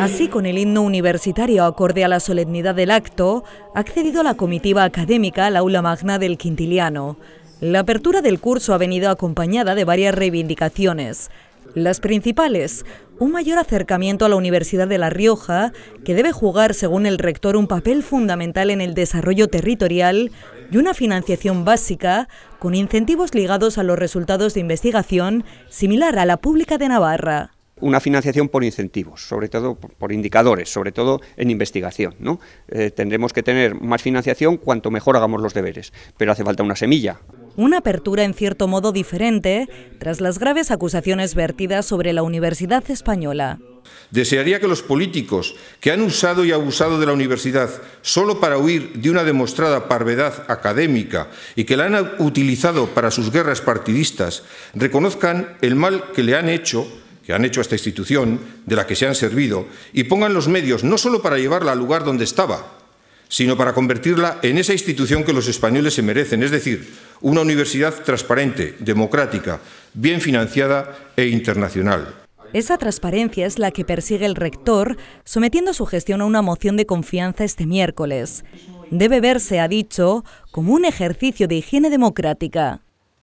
Así, con el himno universitario acorde a la solemnidad del acto, ha accedido la comitiva académica al aula magna del Quintiliano. La apertura del curso ha venido acompañada de varias reivindicaciones. Las principales, un mayor acercamiento a la Universidad de La Rioja, que debe jugar, según el rector, un papel fundamental en el desarrollo territorial, y una financiación básica, con incentivos ligados a los resultados de investigación, similar a la pública de Navarra una financiación por incentivos, sobre todo por indicadores, sobre todo en investigación. Eh, tendremos que tener más financiación cuanto mejor hagamos los deberes, pero hace falta una semilla. Una apertura en cierto modo diferente tras las graves acusaciones vertidas sobre la Universidad Española. Desearía que los políticos que han usado y abusado de la universidad solo para huir de una demostrada parvedad académica y que la han utilizado para sus guerras partidistas reconozcan el mal que le han hecho que han hecho esta institución, de la que se han servido, y pongan los medios no solo para llevarla al lugar donde estaba, sino para convertirla en esa institución que los españoles se merecen, es decir, una universidad transparente, democrática, bien financiada e internacional. Esa transparencia es la que persigue el rector, sometiendo su gestión a una moción de confianza este miércoles. Debe verse, ha dicho, como un ejercicio de higiene democrática.